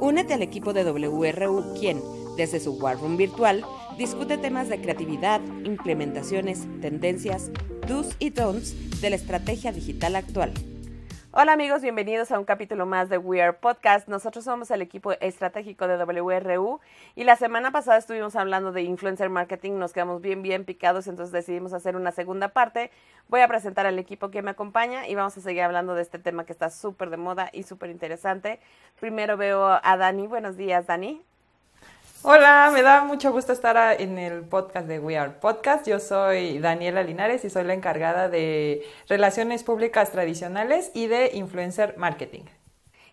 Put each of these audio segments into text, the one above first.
Únete al equipo de WRU, quien, desde su War Room virtual, discute temas de creatividad, implementaciones, tendencias, do's y don'ts de la estrategia digital actual. Hola amigos, bienvenidos a un capítulo más de We Are Podcast. Nosotros somos el equipo estratégico de WRU y la semana pasada estuvimos hablando de influencer marketing, nos quedamos bien, bien picados, entonces decidimos hacer una segunda parte. Voy a presentar al equipo que me acompaña y vamos a seguir hablando de este tema que está súper de moda y súper interesante. Primero veo a Dani. Buenos días, Dani. Hola, me da mucho gusto estar en el podcast de We Are Podcast. Yo soy Daniela Linares y soy la encargada de Relaciones Públicas Tradicionales y de Influencer Marketing.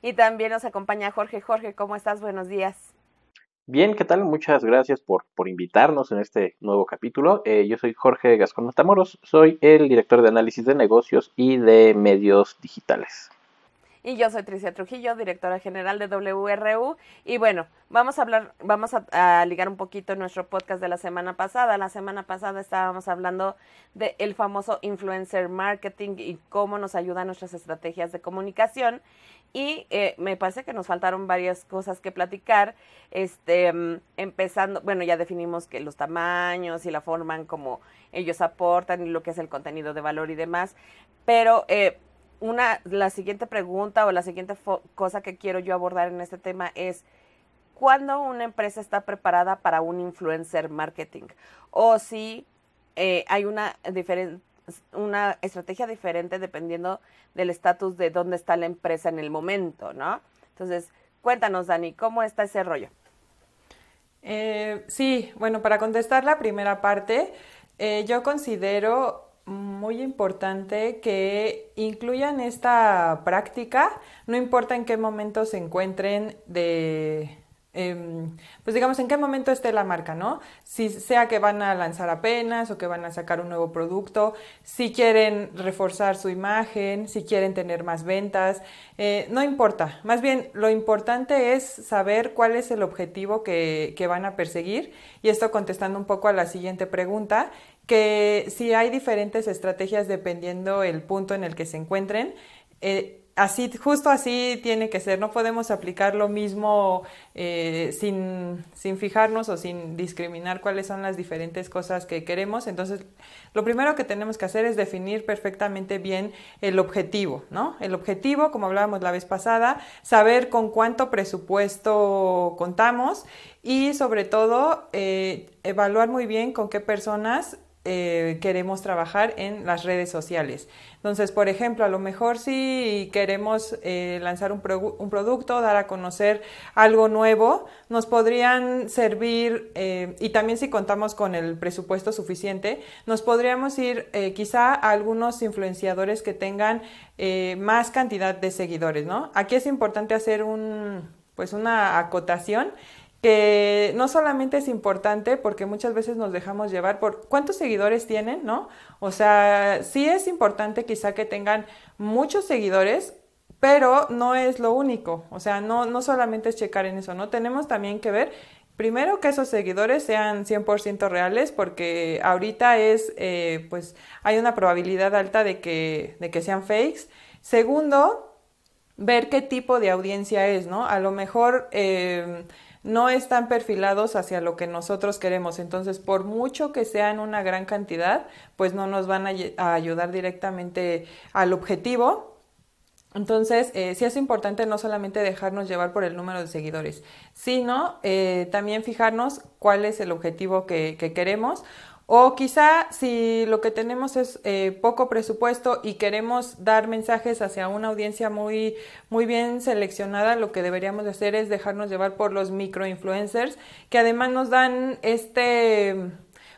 Y también nos acompaña Jorge. Jorge, ¿cómo estás? Buenos días. Bien, ¿qué tal? Muchas gracias por, invitarnos en este nuevo capítulo. Eh, yo soy Jorge Gascón Matamoros, soy el director de análisis de negocios y de medios digitales. Y yo soy Tricia Trujillo, directora general de WRU. Y bueno, vamos a hablar, vamos a, ligar un poquito nuestro podcast de la semana pasada. La semana pasada estábamos hablando del famoso influencer marketing y cómo nos ayudan nuestras estrategias de comunicación. Y eh, me parece que nos faltaron varias cosas que platicar. Este, mm, empezando, bueno, ya definimos que los tamaños y la forma en cómo ellos aportan y lo que es el contenido de valor y demás. Pero eh, una, la siguiente pregunta o la siguiente cosa que quiero yo abordar en este tema es, ¿cuándo una empresa está preparada para un influencer marketing? O si eh, hay una, una estrategia diferente dependiendo del estatus de dónde está la empresa en el momento, ¿no? Entonces, cuéntanos, Dani, ¿cómo está ese rollo? Eh, sí, bueno, para contestar la primera parte, eh, yo considero muy importante que incluyan esta práctica, no importa en qué momento se encuentren de, Em, pues digamos, en qué momento esté la marca, ¿no? Si sea que van a lanzar apenas o que van a sacar un nuevo producto, si quieren reforzar su imagen, si quieren tener más ventas, eh, no importa. Más bien, lo importante es saber cuál es el objetivo que, van a perseguir y esto contestando un poco a la siguiente pregunta, que si hay diferentes estrategias dependiendo el punto en el que se encuentren. Eh, así, justo así tiene que ser. No podemos aplicar lo mismo eh, sin, fijarnos o sin discriminar cuáles son las diferentes cosas que queremos. Entonces, lo primero que tenemos que hacer es definir perfectamente bien el objetivo, ¿no? El objetivo, como hablábamos la vez pasada, saber con cuánto presupuesto contamos y sobre todo eh, evaluar muy bien con qué personas eh, queremos trabajar en las redes sociales. Entonces, por ejemplo, a lo mejor si queremos eh, lanzar un, producto, dar a conocer algo nuevo, nos podrían servir, eh, y también si contamos con el presupuesto suficiente, nos podríamos ir quizá a algunos influenciadores que tengan más cantidad de seguidores, ¿no? Aquí es importante hacer un, pues una acotación que no solamente es importante porque muchas veces nos dejamos llevar por cuántos seguidores tienen, ¿no? O sea, sí es importante quizá que tengan muchos seguidores, pero no es lo único. O sea, no, no solamente es checar en eso, ¿no? Tenemos también que ver Primero que esos seguidores sean 100% reales porque ahorita es, eh, pues hay una probabilidad alta de que, de que sean fakes. Segundo, ver qué tipo de audiencia es, ¿no? A lo mejor... Eh, no están perfilados hacia lo que nosotros queremos. Entonces, por mucho que sean una gran cantidad, pues no nos van a, ayudar directamente al objetivo, entonces, eh, sí es importante no solamente dejarnos llevar por el número de seguidores, sino eh, también fijarnos cuál es el objetivo que, que queremos o quizá si lo que tenemos es eh, poco presupuesto y queremos dar mensajes hacia una audiencia muy, muy bien seleccionada, lo que deberíamos hacer es dejarnos llevar por los microinfluencers, que además nos dan este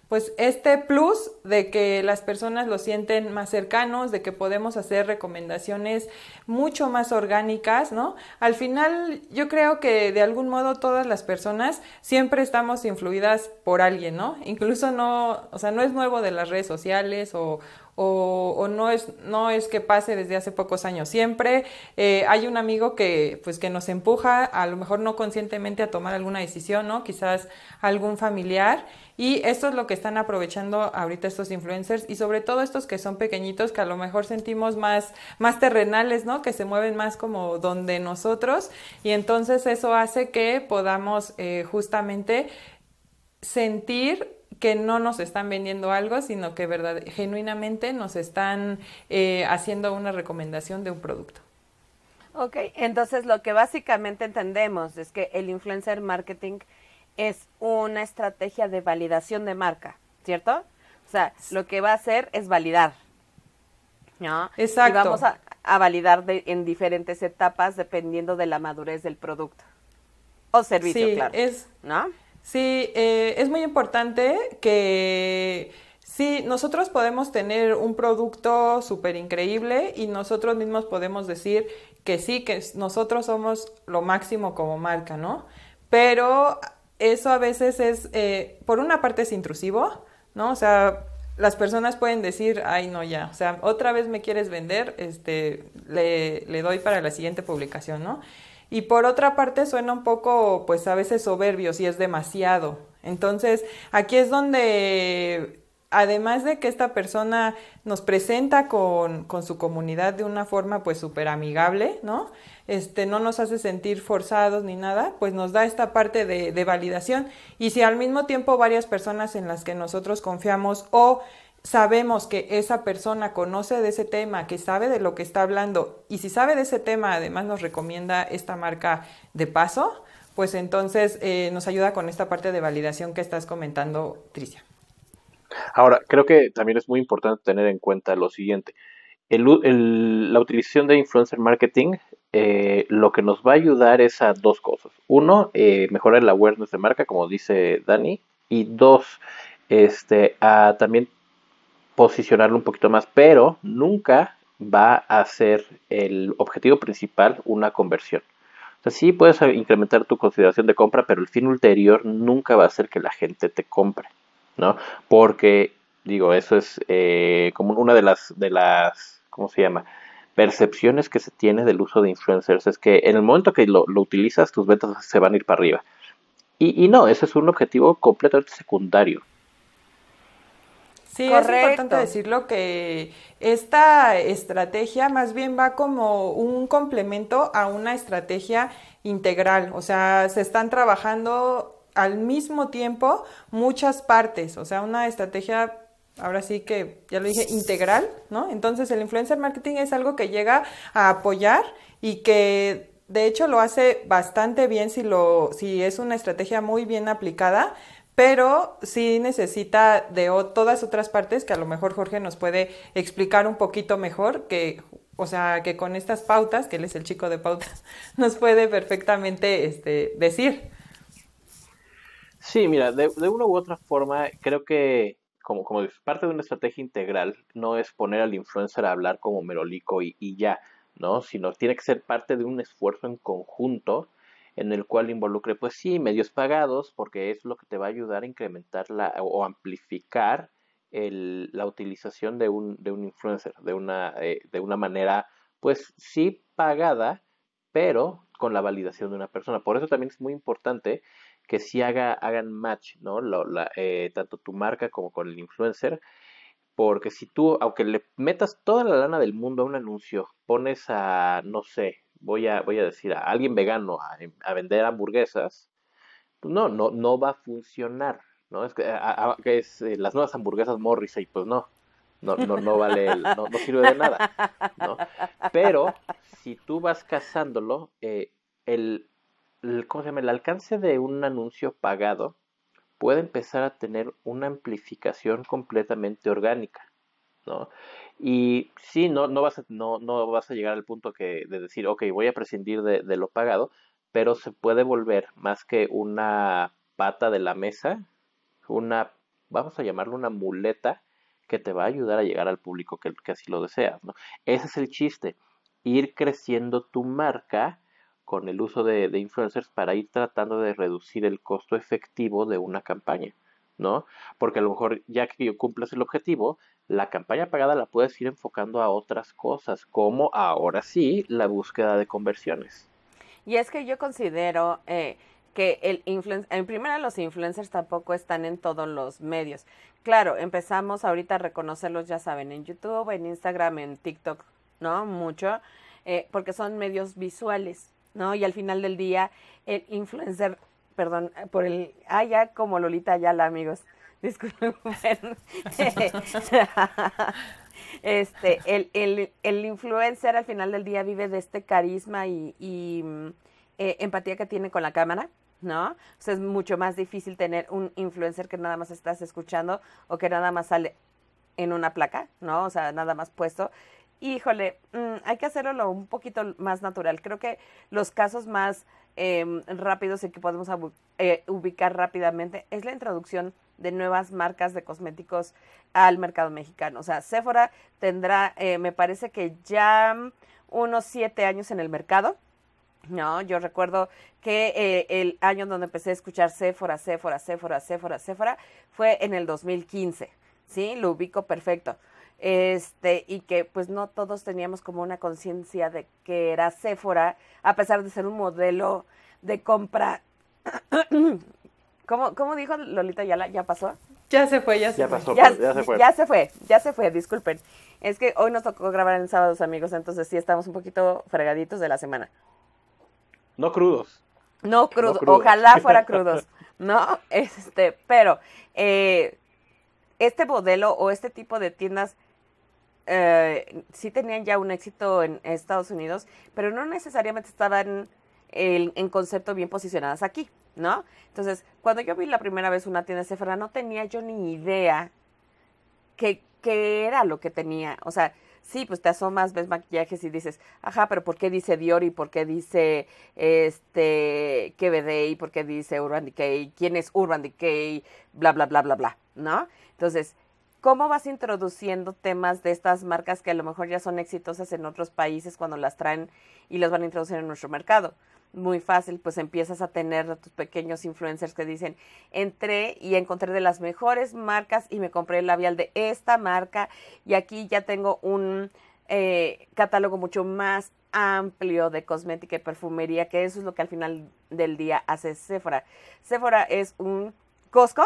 pues este plus de que las personas lo sienten más cercanos, de que podemos hacer recomendaciones mucho más orgánicas, ¿no? Al final yo creo que de algún modo todas las personas siempre estamos influidas por alguien, ¿no? Incluso no, o sea, no es nuevo de las redes sociales o, o, no, es, no es que pase desde hace pocos años. Siempre eh, hay un amigo que, pues, que nos empuja, a lo mejor no conscientemente, a tomar alguna decisión, ¿no? Quizás algún familiar. Y esto es lo que están aprovechando ahorita estos influencers y sobre todo estos que son pequeñitos, que a lo mejor sentimos más, más terrenales, ¿no? Que se mueven más como donde nosotros. Y entonces eso hace que podamos eh, justamente sentir que no nos están vendiendo algo, sino que verdad, genuinamente nos están eh, haciendo una recomendación de un producto. Ok, entonces lo que básicamente entendemos es que el influencer marketing es una estrategia de validación de marca, ¿cierto? O sea, lo que va a hacer es validar. ¿No? Exacto. Y vamos a, validar en diferentes etapas dependiendo de la madurez del producto o servicio, sí, Es, ¿No? Sí, eh, es muy importante que sí, nosotros podemos tener un producto súper increíble y nosotros mismos podemos decir que sí, que nosotros somos lo máximo como marca, ¿no? Pero eso a veces es, eh, por una parte es intrusivo, ¿no? O sea, las personas pueden decir, ay, no, ya, o sea, otra vez me quieres vender, este, le, le doy para la siguiente publicación, ¿no? y por otra parte suena un poco, pues a veces soberbio si es demasiado. Entonces, aquí es donde, además de que esta persona nos presenta con, su comunidad de una forma pues súper amigable, ¿no? Este, no nos hace sentir forzados ni nada, pues nos da esta parte de, de validación. Y si al mismo tiempo varias personas en las que nosotros confiamos o sabemos que esa persona conoce de ese tema, que sabe de lo que está hablando y si sabe de ese tema, además nos recomienda esta marca de paso, pues entonces eh, nos ayuda con esta parte de validación que estás comentando, Tricia. Ahora, creo que también es muy importante tener en cuenta lo siguiente. la utilización de influencer marketing eh, lo que nos va a ayudar es a dos cosas. Uno, eh, mejorar el awareness de marca, como dice Dani. Y dos, este, también posicionarlo un poquito más, pero nunca va a ser el objetivo principal una conversión. O sea, sí puedes incrementar tu consideración de compra, pero el fin ulterior nunca va a ser que la gente te compre, ¿no? Porque, digo, eso es eh, como una de las, de las, ¿cómo se llama? Percepciones que se tiene del uso de influencers es que en el momento que lo, utilizas, tus ventas se van a ir para arriba. Y, y no, ese es un objetivo completamente secundario. Sí, es importante decirlo que esta estrategia más bien va como un complemento a una estrategia integral, o sea, se están trabajando al mismo tiempo muchas partes, o sea, una estrategia ahora sí que ya lo dije, integral, ¿no? Entonces el influencer marketing es algo que llega a apoyar y que de hecho lo hace bastante bien si lo, si es una estrategia muy bien aplicada, pero sí necesita de todas otras partes que a lo mejor Jorge nos puede explicar un poquito mejor, que, o sea, que con estas pautas, que él es el chico de pautas, nos puede perfectamente este, decir. Sí, mira, de, una u otra forma, creo que como, como parte de una estrategia integral, no es poner al influencer a hablar como merolico y, y ya, ¿no? Sino tiene que ser parte de un esfuerzo en conjunto en el cual involucre, pues sí, medios pagados, porque es lo que te va a ayudar a incrementar la, o amplificar la utilización de un, de un influencer, de una, eh, de una manera, pues sí pagada, pero con la validación de una persona. Por eso también es muy importante que sí haga, hagan match, ¿no? Eh, tanto tu marca como con el influencer. Porque si tú, aunque le metas toda la lana del mundo a un anuncio, pones a, no sé, voy a, voy a decir a alguien vegano a, em, vender hamburguesas, pues no, no, no va a funcionar, ¿no? Es que, eh, las nuevas hamburguesas Morrissey, pues no, no, no, no vale, no, sirve de nada, Pero si tú vas cazándolo, eh, el, el alcance de un anuncio pagado puede empezar a tener una amplificación completamente orgánica. ¿no? Y sí, no, no, vas a, no, vas a llegar al punto que, de decir, ok, voy a prescindir de, lo pagado, pero se puede volver más que una pata de la mesa, una, vamos a llamarlo una muleta, que te va a ayudar a llegar al público que, así lo deseas, ¿no? Ese es el chiste, ir creciendo tu marca con el uso de influencers para ir tratando de reducir el costo efectivo de una campaña. ¿no? Porque a lo mejor ya que cumplas el objetivo, la campaña pagada la puedes ir enfocando a otras cosas, como ahora sí la búsqueda de conversiones. Y es que yo considero eh, que el influencer, en primera los influencers tampoco están en todos los medios. Claro, empezamos ahorita a reconocerlos, ya saben, en YouTube, en Instagram, en TikTok, ¿no? Mucho, eh, porque son medios visuales, ¿no? Y al final del día, el influencer perdón, eh, por el, ah, ya como Lolita Ayala, amigos, disculpen. este, el, influencer al final del día vive de este carisma y, mm, eh, empatía que tiene con la cámara. ¿no? O sea, es mucho más difícil tener un influencer que nada más estás escuchando o que nada más sale en una placa, ¿no? O sea, nada más puesto. Híjole, mm, hay que hacerlo un poquito más natural. Creo que los casos más Em, rápidos y que podemos eh, ubicar rápidamente es la introducción de nuevas marcas de cosméticos al mercado mexicano. O sea, Sephora tendrá, eh, me parece que ya unos siete años en el mercado. No, yo recuerdo que eh, el año donde empecé a escuchar Sephora, Sephora, Sephora, Sephora, Sephora fue en el 2015. Sí, lo ubico perfecto este, y que pues no todos teníamos como una conciencia de que era Sephora, a pesar de ser un modelo de compra. ¿Cómo, dijo Lolita ¿Ya pasó? Ya se fue, pues, ya se fue. ya, se fue. Ya se fue, disculpen. Es que hoy nos tocó grabar en sábados, amigos, entonces sí estamos un poquito fregaditos de la semana. No crudos. No crudos, ojalá fuera crudos, ¿no? Este, pero eh, este modelo o este tipo de tiendas eh, sí tenían ya un éxito en Estados Unidos, pero no necesariamente estaban en, concepto bien posicionadas aquí, ¿no? Entonces, cuando yo vi la primera vez una tienda de Sephora, no tenía yo ni idea qué que era lo que tenía. O sea, sí, pues te asomas, ves maquillajes y dices, ajá, pero ¿por qué dice Dior y por qué dice este KBD y por qué dice Urban Decay? ¿Quién es Urban Decay? Bla, bla, bla, bla, bla, ¿no? Entonces, ¿Cómo vas introduciendo temas de estas marcas que a lo mejor ya son exitosas en otros países cuando las traen y los van a introducir en nuestro mercado? Muy fácil, pues empiezas a tener a tus pequeños influencers que dicen, entré y encontré de las mejores marcas y me compré el labial de esta marca y aquí ya tengo un eh, catálogo mucho más amplio de cosmética y perfumería, que eso es lo que al final del día hace Sephora. Sephora es un Costco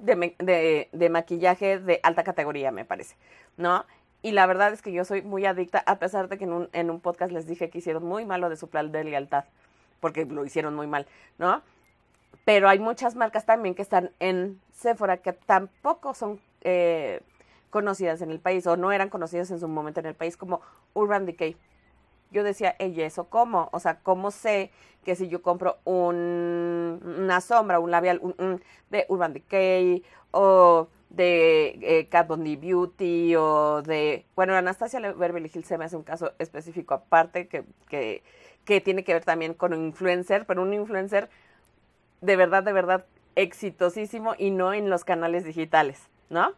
de, maquillaje de alta categoría, me parece, ¿no? Y la verdad es que yo soy muy adicta, a pesar de que en un, en un podcast les dije que hicieron muy malo de su plan de lealtad, porque lo hicieron muy mal, ¿no? Pero hay muchas marcas también que están en Sephora que tampoco son eh, conocidas en el país o no eran conocidas en su momento en el país, como Urban Decay yo decía, ella, eso cómo? O sea, ¿cómo sé que si yo compro una sombra, un labial de Urban Decay o de eh, Cat D Beauty o de... Bueno, Anastasia Beverly Hills se me hace un caso específico aparte que, que, que tiene que ver también con un influencer, pero un influencer de verdad, de verdad exitosísimo y no en los canales digitales, ¿no?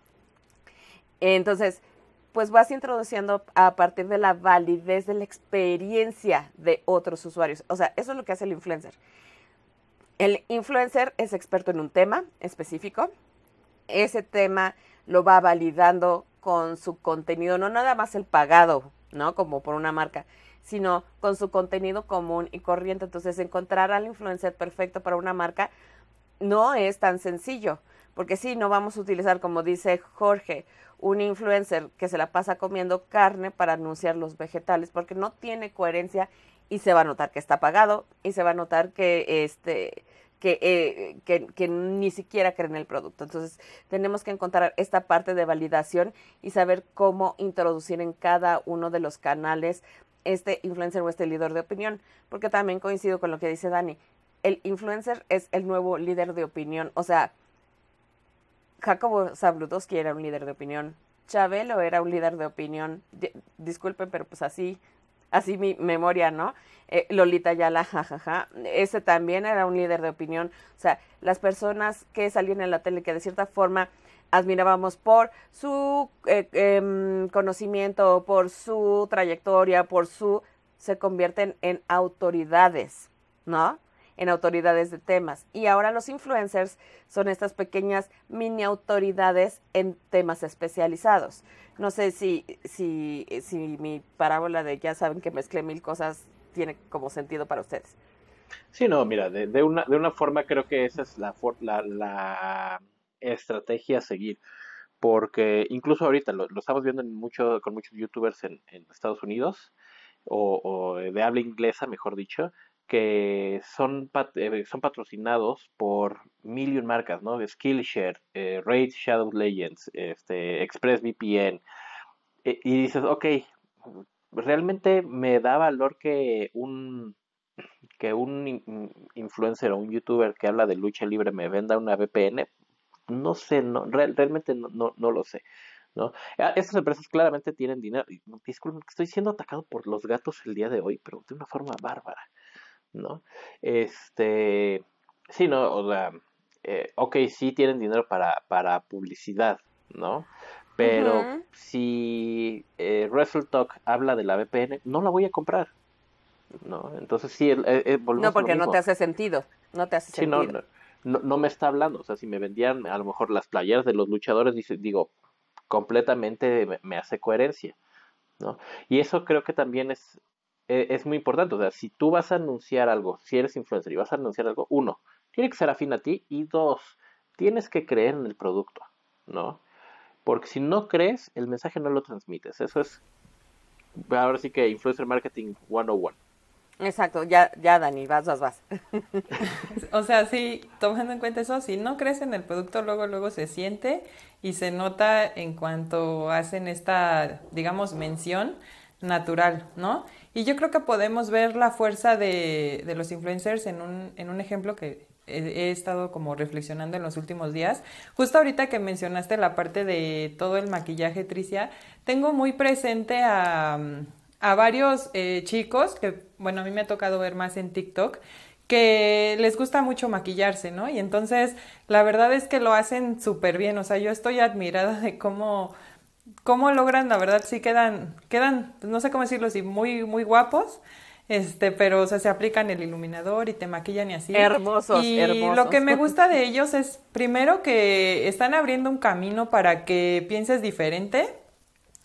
Entonces, pues vas introduciendo a partir de la validez de la experiencia de otros usuarios. O sea, eso es lo que hace el influencer. El influencer es experto en un tema específico. Ese tema lo va validando con su contenido, no nada más el pagado, ¿no? Como por una marca, sino con su contenido común y corriente. Entonces, encontrar al influencer perfecto para una marca no es tan sencillo, porque si no vamos a utilizar, como dice Jorge, un influencer que se la pasa comiendo carne para anunciar los vegetales porque no tiene coherencia y se va a notar que está pagado y se va a notar que este que, eh, que, ni siquiera creen el producto. Entonces tenemos que encontrar esta parte de validación y saber cómo introducir en cada uno de los canales este influencer o este líder de opinión, porque también coincido con lo que dice Dani, el influencer es el nuevo líder de opinión, o sea, Jacobo Zabludowski era un líder de opinión, Chabelo era un líder de opinión, disculpen, pero pues así, así mi memoria, ¿no? Eh, Lolita Yala, jajaja, ese también era un líder de opinión, o sea, las personas que salían en la tele que de cierta forma admirábamos por su eh, em, conocimiento, por su trayectoria, por su... se convierten en autoridades, ¿no? en autoridades de temas. Y ahora los influencers son estas pequeñas mini autoridades en temas especializados. No sé si, si, si mi parábola de ya saben que mezclé mil cosas tiene como sentido para ustedes. Sí, no, mira, de, una, de una forma creo que esa es la, la, estrategia a seguir. Porque incluso ahorita lo, estamos viendo en mucho, con muchos youtubers en, en Estados Unidos o, de habla inglesa, mejor dicho, que son, eh, son patrocinados por Million marcas, ¿no? Skillshare, eh, Raid Shadow Legends, este, ExpressVPN. Eh, y dices, ok, realmente me da valor que un, que un influencer o un youtuber que habla de lucha libre me venda una VPN. No sé, no, realmente no, no, lo sé. ¿no? Ah, estas empresas claramente tienen dinero. Disculpen, estoy siendo atacado por los gatos el día de hoy, pero de una forma bárbara. ¿no? Este, sí, no, o sea, eh, ok, sí tienen dinero para, publicidad, ¿no? Pero si eh, WrestleTalk habla de la VPN, no la voy a comprar, ¿no? Entonces sí, eh, eh, No, porque no te hace sentido, no te hace sí, No, no, no, me está hablando, o sea, si me vendían a lo mejor las playeras de los luchadores, digo, completamente me hace coherencia, ¿no? Y eso creo que también es eh, es muy importante. O sea, si tú vas a anunciar algo, si eres influencer y vas a anunciar algo, uno, tiene que ser afín a ti y dos, tienes que creer en el producto, ¿no? Porque si no crees, el mensaje no lo transmites. Eso es, ahora sí que influencer marketing 101. Exacto, ya, ya Dani, vas, vas, vas. o sea, sí, tomando en cuenta eso, si no crees en el producto, luego, luego se siente y se nota en cuanto hacen esta, digamos, mención natural, ¿no? Y yo creo que podemos ver la fuerza de, de los influencers en un, en un ejemplo que he, estado como reflexionando en los últimos días. Justo ahorita que mencionaste la parte de todo el maquillaje, Tricia, tengo muy presente a, a varios eh, chicos que, bueno, a mí me ha tocado ver más en TikTok que les gusta mucho maquillarse, ¿no? Y entonces la verdad es que lo hacen súper bien, o sea, yo estoy admirada de cómo cómo logran, la verdad, sí quedan, quedan, no sé cómo decirlo, sí, muy, muy guapos. Este, pero sea, se aplican el iluminador y te maquillan y así. Hermosos, y Lo que me gusta de ellos es, primero, que están abriendo un camino para que pienses diferente,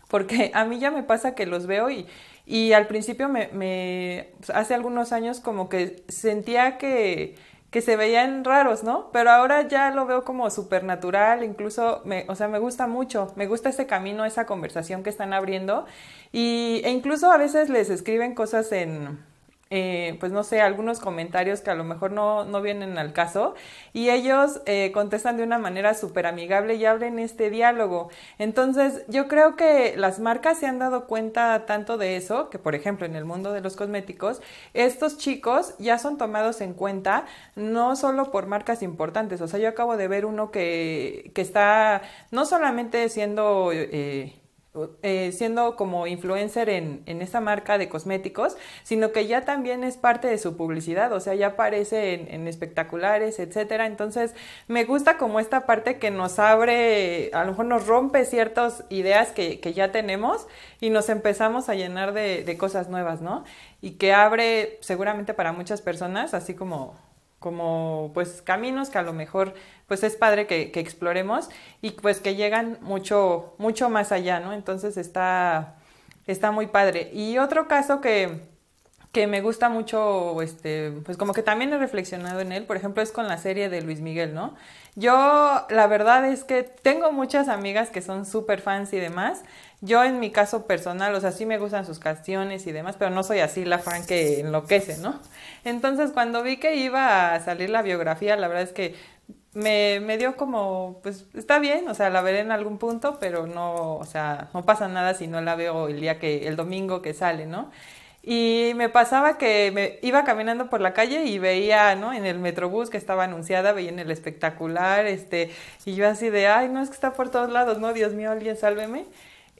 porque a mí ya me pasa que los veo y, y al principio me, me, hace algunos años como que sentía que que se veían raros, ¿no? Pero ahora ya lo veo como supernatural, incluso, me, o sea, me gusta mucho, me gusta ese camino, esa conversación que están abriendo y, e incluso a veces les escriben cosas en, eh, pues no sé, algunos comentarios que a lo mejor no, vienen al caso y ellos eh, contestan de una manera súper amigable y abren este diálogo. Entonces, yo creo que las marcas se han dado cuenta tanto de eso, que por ejemplo en el mundo de los cosméticos, estos chicos ya son tomados en cuenta no solo por marcas importantes, o sea, yo acabo de ver uno que, que está no solamente siendo... Eh, eh, siendo como influencer en, en esa marca de cosméticos, sino que ya también es parte de su publicidad, o sea, ya aparece en, espectaculares, etcétera. Entonces, me gusta como esta parte que nos abre, a lo mejor nos rompe ciertas ideas que, ya tenemos y nos empezamos a llenar de, de cosas nuevas, ¿no? Y que abre seguramente para muchas personas, así como como pues caminos que a lo mejor pues es padre que, exploremos y pues que llegan mucho, mucho más allá, ¿no? Entonces está, está muy padre. Y otro caso que, me gusta mucho, este, pues como que también he reflexionado en él, por ejemplo, es con la serie de Luis Miguel, ¿no? Yo, la verdad es que tengo muchas amigas que son súper fans y demás. Yo en mi caso personal, o sea, sí me gustan sus canciones y demás, pero no soy así la fan que enloquece, ¿no? Entonces, cuando vi que iba a salir la biografía, la verdad es que me, me, dio como, pues está bien, o sea, la veré en algún punto, pero no, o sea, no pasa nada si no la veo el día que, el domingo que sale, ¿no? Y me pasaba que me iba caminando por la calle y veía, ¿no? En el metrobús que estaba anunciada, veía en el espectacular, este, y yo así de, ay, no, es que está por todos lados, no, Dios mío, alguien sálveme.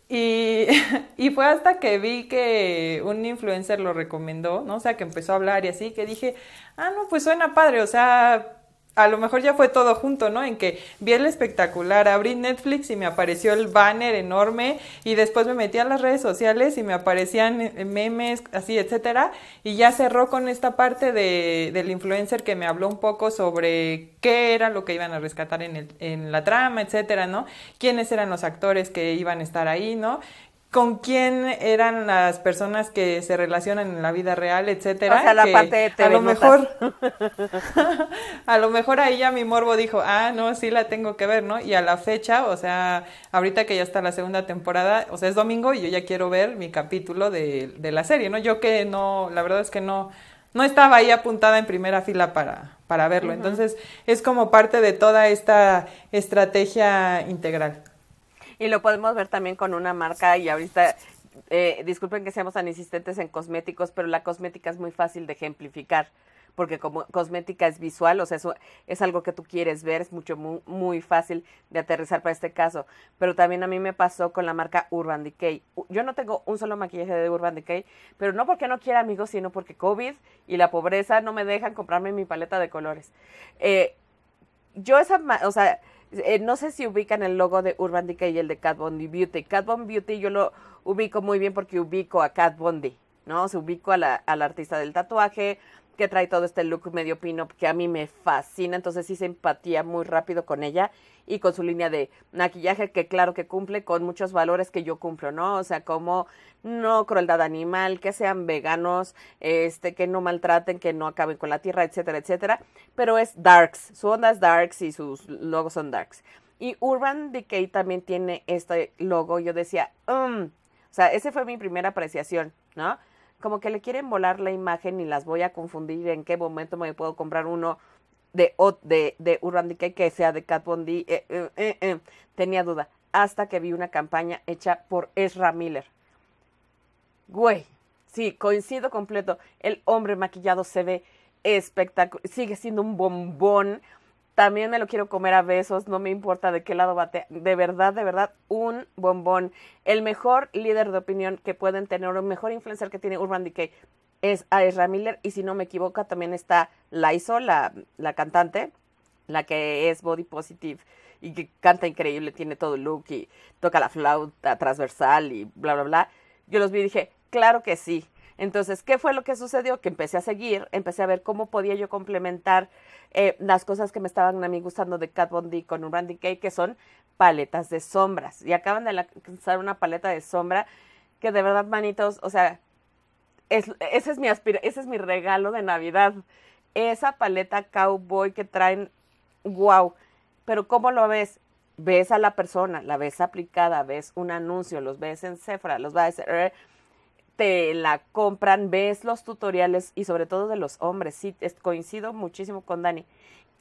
Y, y, fue hasta que vi que un influencer lo recomendó, ¿no? O sea, que empezó a hablar y así, que dije, ah, no, pues suena padre, o sea, a lo mejor ya fue todo junto, ¿no? En que vi el espectacular, abrí Netflix y me apareció el banner enorme y después me metí a las redes sociales y me aparecían eh, eh, memes, así, etcétera, y ya cerró con esta parte de, del influencer que me habló un poco sobre qué era lo que iban a rescatar en, el, en la trama, etcétera, ¿no? Quiénes eran los actores que iban a estar ahí, ¿no? con quién eran las personas que se relacionan en la vida real, etcétera. O la parte de A lo mejor, a lo mejor ahí ya mi morbo dijo, ah, no, sí la tengo que ver, ¿no? Y a la fecha, o sea, ahorita que ya está la segunda temporada, o sea, es domingo y yo ya quiero ver mi capítulo de, la serie, ¿no? Yo que no, la verdad es que no, no estaba ahí apuntada en primera fila para, para verlo. Entonces, es como parte de toda esta estrategia integral. Y lo podemos ver también con una marca y ahorita eh, disculpen que seamos tan insistentes en cosméticos, pero la cosmética es muy fácil de ejemplificar, porque como cosmética es visual, o sea, eso es algo que tú quieres ver, es mucho muy, fácil de aterrizar para este caso. Pero también a mí me pasó con la marca Urban Decay. Yo no tengo un solo maquillaje de Urban Decay, pero no porque no quiera amigos, sino porque COVID y la pobreza no me dejan comprarme mi paleta de colores. Eh, yo esa, o sea, eh, no sé si ubican el logo de Urban Decay y el de Cat Bondi Beauty. Cat Bondi Beauty yo lo ubico muy bien porque ubico a Cat Bondi, ¿no? se ubico a la, al artista del tatuaje, que trae todo este look medio pin que a mí me fascina, entonces hice empatía muy rápido con ella y con su línea de maquillaje que claro que cumple con muchos valores que yo cumplo, ¿no? O sea, como no crueldad animal, que sean veganos, este, que no maltraten, que no acaben con la tierra, etcétera, etcétera, pero es darks, su onda es darks y sus logos son darks. Y Urban Decay también tiene este logo, yo decía, mm", o sea, esa fue mi primera apreciación, ¿no? como que le quieren volar la imagen y las voy a confundir en qué momento me puedo comprar uno de, de, de Urban que sea de Cat Bondi. Eh, eh, eh, Tenía duda. Hasta que vi una campaña hecha por Ezra Miller. Güey, sí, coincido completo. El hombre maquillado se ve espectacular. Sigue siendo un bombón. También me lo quiero comer a besos, no me importa de qué lado bate. De verdad, de verdad, un bombón. El mejor líder de opinión que pueden tener, o el mejor influencer que tiene Urban Decay es a Miller. Y si no me equivoco, también está Laiso, la, la cantante, la que es body positive y que canta increíble, tiene todo el look y toca la flauta transversal y bla, bla, bla. Yo los vi y dije, claro que sí. Entonces, ¿qué fue lo que sucedió? Que empecé a seguir, empecé a ver cómo podía yo complementar eh, las cosas que me estaban a mí gustando de Cat Bondi con con Urban Decay, que son paletas de sombras. Y acaban de lanzar una paleta de sombra que de verdad, manitos, o sea, ese, es mi aspira, ese es mi regalo de Navidad. Esa paleta cowboy que traen, wow. Pero ¿cómo lo ves? Ves a la persona, la ves aplicada, ves un anuncio, los ves en Cefra, los ves... Eh, te la compran, ves los tutoriales y sobre todo de los hombres. Sí, coincido muchísimo con Dani.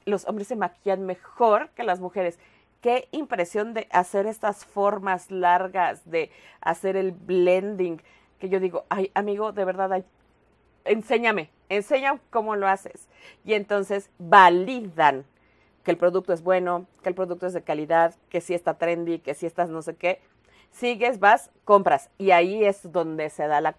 Los hombres se maquillan mejor que las mujeres. Qué impresión de hacer estas formas largas, de hacer el blending, que yo digo, ay, amigo, de verdad, enséñame, enséñame cómo lo haces. Y entonces validan que el producto es bueno, que el producto es de calidad, que si sí está trendy, que si sí estás no sé qué, sigues, vas, compras. Y ahí es donde se da la,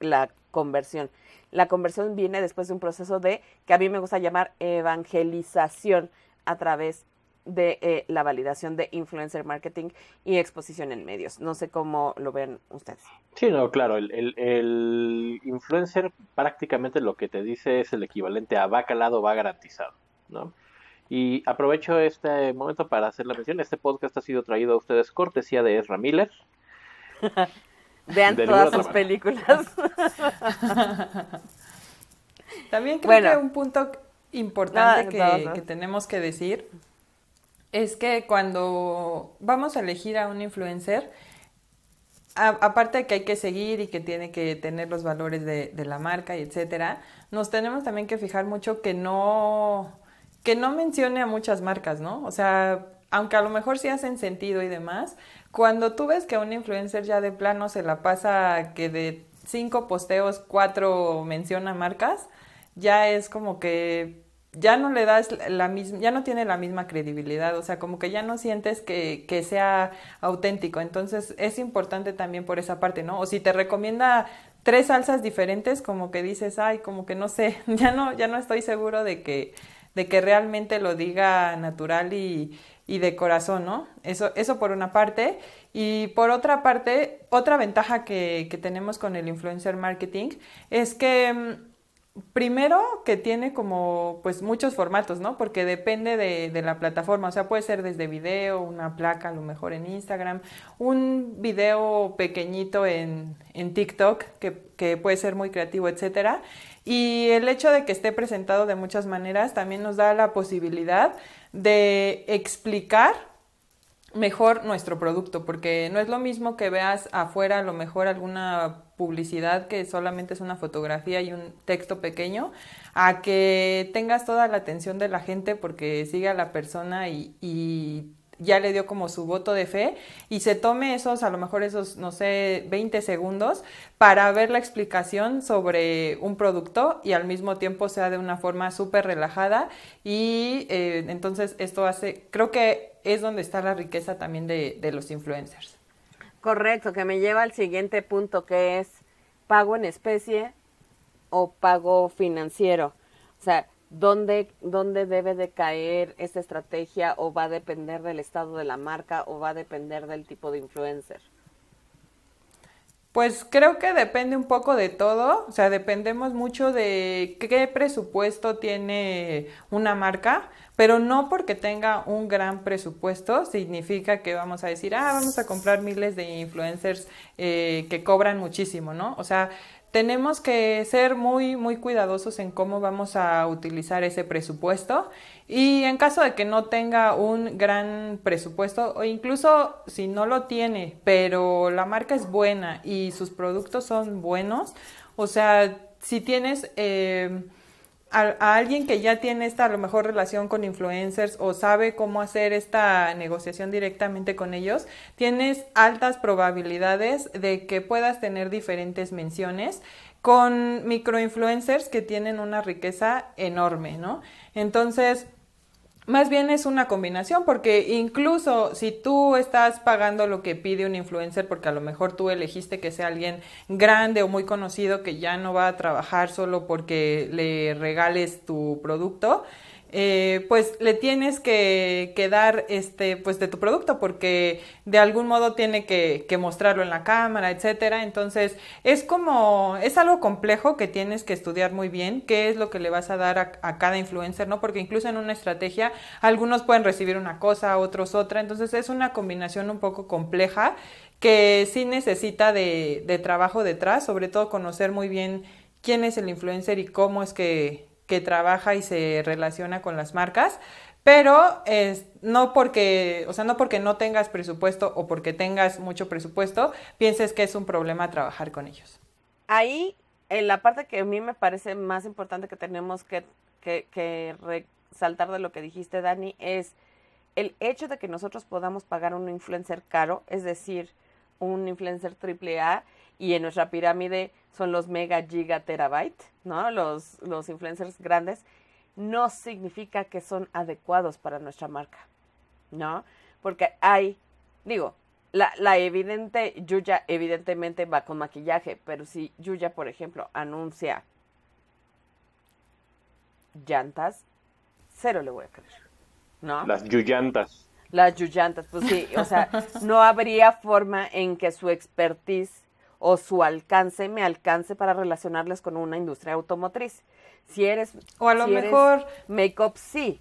la conversión. La conversión viene después de un proceso de, que a mí me gusta llamar evangelización a través de eh, la validación de influencer marketing y exposición en medios. No sé cómo lo ven ustedes. Sí, no, claro, el, el, el influencer prácticamente lo que te dice es el equivalente a va calado, va garantizado, ¿no? Y aprovecho este momento para hacer la mención. Este podcast ha sido traído a ustedes cortesía de Ezra Miller. Vean todas sus películas. También creo que un punto importante que, tenemos que decir es que cuando vamos a elegir a un influencer, aparte de que hay que seguir y que tiene que tener los valores de, de, la marca y etcétera, nos tenemos también que fijar mucho que no, que no mencione a muchas marcas, ¿no? O sea, aunque a lo mejor sí hacen sentido y demás, cuando tú ves que a un influencer ya de plano se la pasa que de cinco posteos, cuatro menciona marcas, ya es como que ya no le das la misma, ya no tiene la misma credibilidad, o sea, como que ya no sientes que, que, sea auténtico. Entonces es importante también por esa parte, ¿no? O si te recomienda tres salsas diferentes, como que dices, ay, como que no sé, ya no, ya no estoy seguro de que de que realmente lo diga natural y, y de corazón, ¿no? Eso, eso por una parte. Y por otra parte, otra ventaja que, que tenemos con el influencer marketing es que mm, Primero que tiene como pues muchos formatos, ¿no? Porque depende de, la plataforma, o sea, puede ser desde video, una placa a lo mejor en Instagram, un video pequeñito en, TikTok que, que, puede ser muy creativo, etc. Y el hecho de que esté presentado de muchas maneras también nos da la posibilidad de explicar mejor nuestro producto, porque no es lo mismo que veas afuera a lo mejor alguna publicidad que solamente es una fotografía y un texto pequeño, a que tengas toda la atención de la gente porque sigue a la persona y, ya le dio como su voto de fe y se tome esos, a lo mejor esos, no sé, 20 segundos para ver la explicación sobre un producto y al mismo tiempo sea de una forma súper relajada y eh, entonces esto hace, creo que es donde está la riqueza también de los influencers. Correcto, que me lleva al siguiente punto que es pago en especie o pago financiero. O sea, ¿dónde, ¿dónde debe de caer esta estrategia o va a depender del estado de la marca o va a depender del tipo de influencer? Pues creo que depende un poco de todo, o sea, dependemos mucho de qué presupuesto tiene una marca, pero no porque tenga un gran presupuesto significa que vamos a decir, ah, vamos a comprar miles de influencers eh, que cobran muchísimo, ¿no? O sea, tenemos que ser muy, muy cuidadosos en cómo vamos a utilizar ese presupuesto y en caso de que no tenga un gran presupuesto o incluso si no lo tiene, pero la marca es buena y sus productos son buenos, o sea, si tienes... Eh, a, alguien que ya tiene esta a lo mejor relación con influencers o sabe cómo hacer esta negociación directamente con ellos, tienes altas probabilidades de que puedas tener diferentes menciones con microinfluencers que tienen una riqueza enorme, ¿no? Entonces, más bien es una combinación, porque incluso si tú estás pagando lo que pide un influencer, porque a lo mejor tú elegiste que sea alguien grande o muy conocido que ya no va a trabajar solo porque le regales tu producto, eh, pues le tienes que, dar este, pues de tu producto porque de algún modo tiene que, mostrarlo en la cámara, etcétera. Entonces es como, es algo complejo que tienes que estudiar muy bien qué es lo que le vas a dar a, cada influencer, ¿no? Porque incluso en una estrategia algunos pueden recibir una cosa, otros otra. Entonces es una combinación un poco compleja que sí necesita de trabajo detrás, sobre todo conocer muy bien quién es el influencer y cómo es que que trabaja y se relaciona con las marcas, pero no porque, o sea, no porque no tengas presupuesto o porque tengas mucho presupuesto, pienses que es un problema trabajar con ellos. Ahí, en la parte que a mí me parece más importante que tenemos que, que resaltar de lo que dijiste, Dani, es el hecho de que nosotros podamos pagar un influencer caro, es decir, un influencer triple A, y en nuestra pirámide son los mega giga ¿no? Los, los influencers grandes, no significa que son adecuados para nuestra marca, ¿no? Porque hay, digo, la, la evidente Yuya evidentemente va con maquillaje, pero si Yuya, por ejemplo, anuncia llantas, cero le voy a creer, ¿no? Las yuyantas. Las yuyantas, pues sí, o sea, no habría forma en que su expertise o su alcance me alcance para relacionarles con una industria automotriz. Si eres... O a lo mejor... make sí.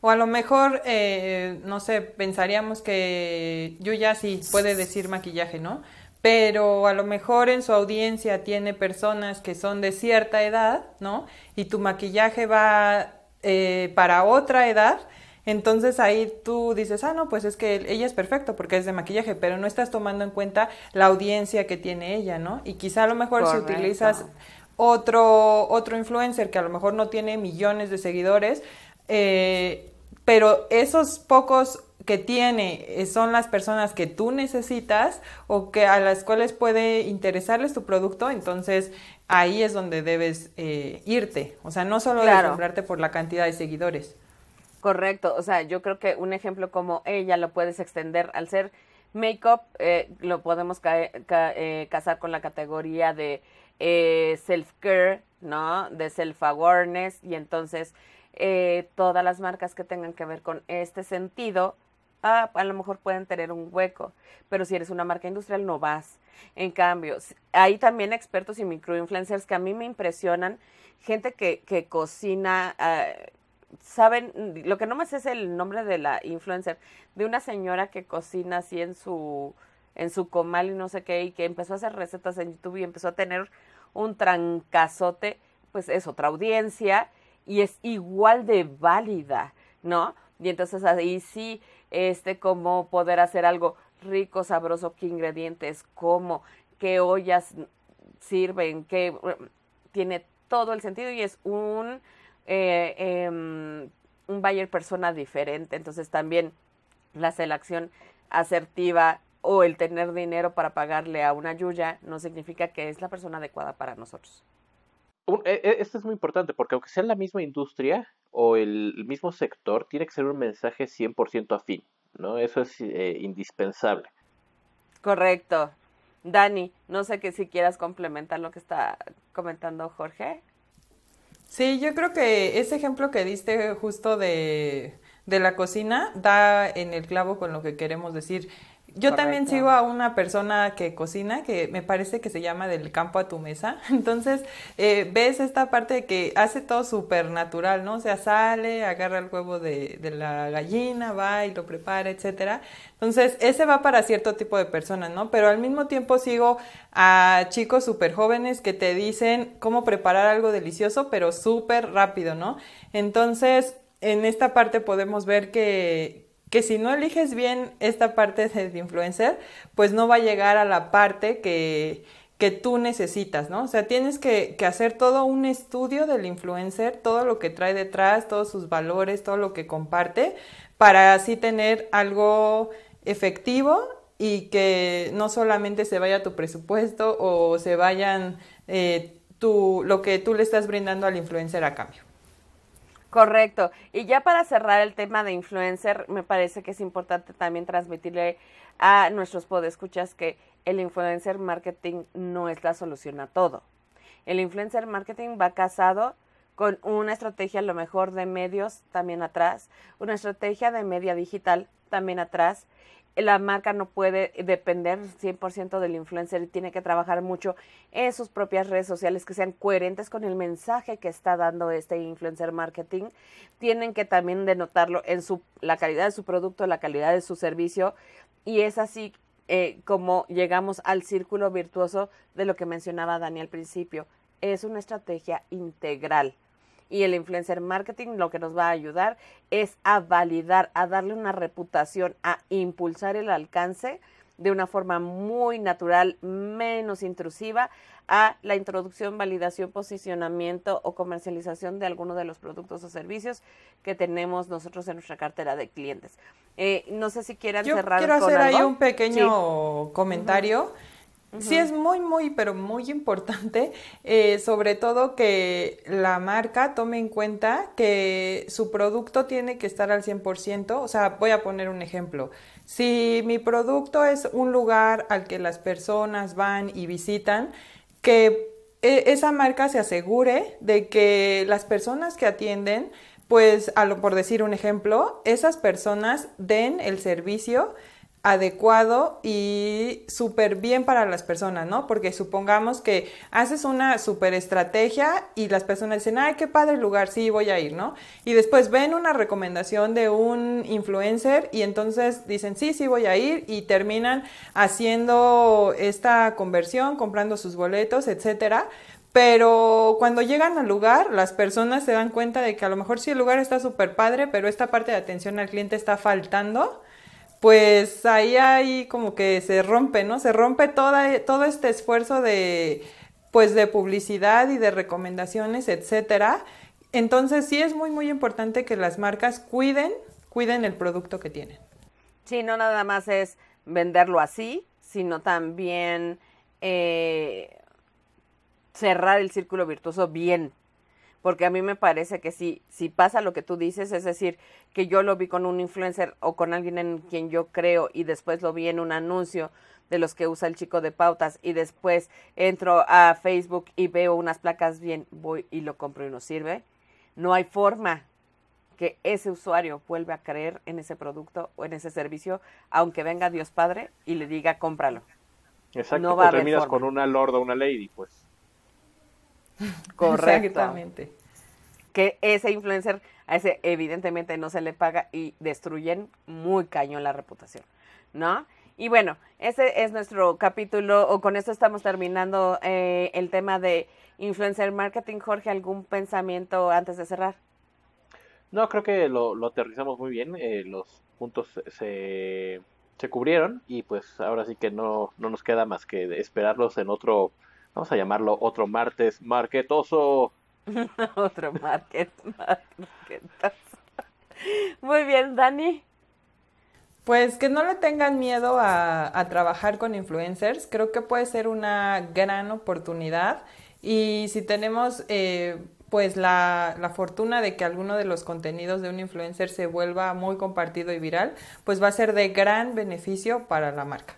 O a lo mejor, eh, no sé, pensaríamos que ya sí puede decir maquillaje, ¿no? Pero a lo mejor en su audiencia tiene personas que son de cierta edad, ¿no? Y tu maquillaje va eh, para otra edad, entonces ahí tú dices, ah, no, pues es que ella es perfecto porque es de maquillaje, pero no estás tomando en cuenta la audiencia que tiene ella, ¿no? Y quizá a lo mejor si utilizas otro, otro influencer que a lo mejor no tiene millones de seguidores, eh, pero esos pocos que tiene eh, son las personas que tú necesitas o que a las cuales puede interesarles tu producto, entonces ahí es donde debes eh, irte. O sea, no solo claro. por la cantidad de seguidores. Correcto, o sea, yo creo que un ejemplo como ella lo puedes extender al ser make eh, lo podemos eh, casar con la categoría de eh, self-care, ¿no? De self-awareness y entonces todas las marcas que tengan que ver con este sentido, ah, a lo mejor pueden tener un hueco, pero si eres una marca industrial no vas. En cambio, hay también expertos y micro-influencers que a mí me impresionan, gente que, que cocina ah, saben, mm, lo que no me sé es el nombre de la influencer, de una señora que cocina así en su, en su comal y no sé qué, y que empezó a hacer recetas en YouTube y empezó a tener un trancazote, pues es otra audiencia y es igual de válida, ¿no? Y entonces ahí sí, este, como poder hacer algo rico, sabroso, qué ingredientes, cómo, qué ollas sirven, qué mm, tiene todo el sentido y es un eh, em, un buyer persona diferente. Entonces también la selección asertiva o el tener dinero para pagarle a una Yuya no significa que es la persona adecuada para nosotros. E, e, esto es muy importante porque aunque sea en la misma industria o el mismo sector, tiene que ser un mensaje 100% afín, ¿no? Eso es eh, indispensable. Correcto. Dani, no sé qué si quieras complementar lo que está comentando Jorge. Sí, yo creo que ese ejemplo que diste justo de, de la cocina da en el clavo con lo que queremos decir. Yo también sigo a una persona que cocina, que me parece que se llama del campo a tu mesa. Entonces, eh, ves esta parte de que hace todo súper natural, ¿no? O sea, sale, agarra el huevo de, la gallina, va y lo prepara, etcétera. Entonces, ese va para cierto tipo de personas, ¿no? Pero al mismo tiempo sigo a chicos súper jóvenes que te dicen cómo preparar algo delicioso, pero súper rápido, ¿no? Entonces, en esta parte podemos ver que, que si no eliges bien esta parte del influencer, pues no va a llegar a la parte que, tú necesitas, ¿no? O sea, tienes que, hacer todo un estudio del influencer, todo lo que trae detrás, todos sus valores, todo lo que comparte, para así tener algo efectivo y que no solamente se vaya tu presupuesto o se vayan eh, lo que tú le estás brindando al influencer a cambio. Correcto. Y ya para cerrar el tema de influencer, me parece que es importante también transmitirle a nuestros podescuchas que el influencer marketing no es la solución a todo. El influencer marketing va casado con una estrategia a lo mejor de medios también atrás, una estrategia de media digital también atrás la marca no puede depender 100% del influencer y tiene que trabajar mucho en sus propias redes sociales que sean coherentes con el mensaje que está dando este influencer marketing. Tienen que también denotarlo en la calidad de su producto, la calidad de su servicio y es así eh, como llegamos al círculo virtuoso de lo que mencionaba Dani al principio. Es una estrategia integral y el influencer marketing lo que nos va a ayudar es a validar, a darle una reputación, a impulsar el alcance de una forma muy natural, menos intrusiva, a la introducción, validación, posicionamiento o comercialización de alguno de los productos o servicios que tenemos nosotros en nuestra cartera de clientes. Eh, no sé si quieran Yo cerrar. Quiero hacer ahí un pequeño comentario. Sí es muy, muy, pero muy importante, eh, sobre todo que la marca tome en cuenta que su producto tiene que estar al 100%, o sea, voy a poner un ejemplo. Si mi producto es un lugar al que las personas van y visitan, que e, esa marca se asegure de que las personas que atienden, pues, a por decir un ejemplo, esas personas den el servicio adecuado y súper bien para las personas, ¿no? Porque supongamos que haces una súper estrategia y las personas dicen, ay, qué padre lugar, sí, voy a ir, ¿no? Y después ven una recomendación de un influencer y entonces dicen, sí, sí, voy a ir y terminan haciendo esta conversión, comprando sus boletos, etcétera. Pero cuando llegan al lugar, las personas se dan cuenta de que a lo mejor sí el lugar está súper padre, pero esta parte de atención al cliente está faltando pues ahí hay como que se rompe, ¿no? Se rompe todo este esfuerzo de, pues de publicidad y de recomendaciones, etcétera. Entonces sí es muy, muy importante que las marcas cuiden, cuiden el producto que tienen. Sí, no nada más es venderlo así, sino también eh, cerrar el círculo virtuoso bien, porque a mí me parece que si, si pasa lo que tú dices, es decir, que yo lo vi con un influencer o con alguien en quien yo creo y después lo vi en un anuncio de los que usa el chico de pautas y después entro a Facebook y veo unas placas bien, voy y lo compro y no sirve, no hay forma que ese usuario vuelva a creer en ese producto o en ese servicio, aunque venga Dios Padre y le diga cómpralo. Exacto, no terminas con una lorda o una lady, pues. Correctamente que ese influencer, a ese evidentemente no se le paga y destruyen muy cañón la reputación, ¿no? Y bueno, ese es nuestro capítulo, o con esto estamos terminando eh, el tema de influencer marketing. Jorge, ¿algún pensamiento antes de cerrar? No, creo que lo, lo aterrizamos muy bien, eh, los puntos se, se, cubrieron y pues ahora sí que no, no nos queda más que esperarlos en otro, vamos a llamarlo otro martes marketoso, Otro market, Muy bien, Dani. Pues que no le tengan miedo a, trabajar con influencers. Creo que puede ser una gran oportunidad. Y si tenemos eh, pues la, la, fortuna de que alguno de los contenidos de un influencer se vuelva muy compartido y viral, pues va a ser de gran beneficio para la marca.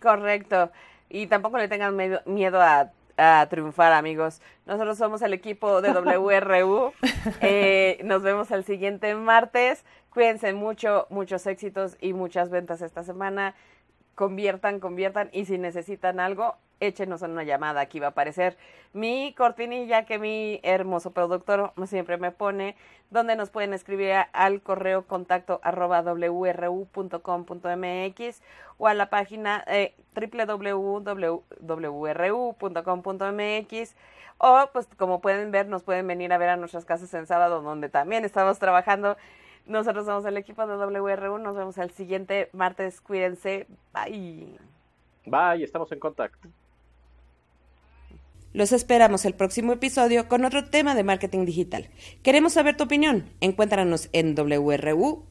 Correcto. Y tampoco le tengan miedo a a triunfar, amigos. Nosotros somos el equipo de WRU. Eh, nos vemos el siguiente martes. Cuídense mucho, muchos éxitos y muchas ventas esta semana. Conviertan, conviertan y si necesitan algo, échenos una llamada, aquí va a aparecer mi cortinilla que mi hermoso productor siempre me pone, donde nos pueden escribir al correo contacto arroba wru.com.mx o a la página eh, www.wru.com.mx o pues como pueden ver, nos pueden venir a ver a nuestras casas en sábado, donde también estamos trabajando. Nosotros somos el equipo de WRU, nos vemos el siguiente martes, cuídense, bye. Bye, estamos en contacto. Los esperamos el próximo episodio con otro tema de marketing digital. Queremos saber tu opinión. Encuéntranos en wru.com.mx.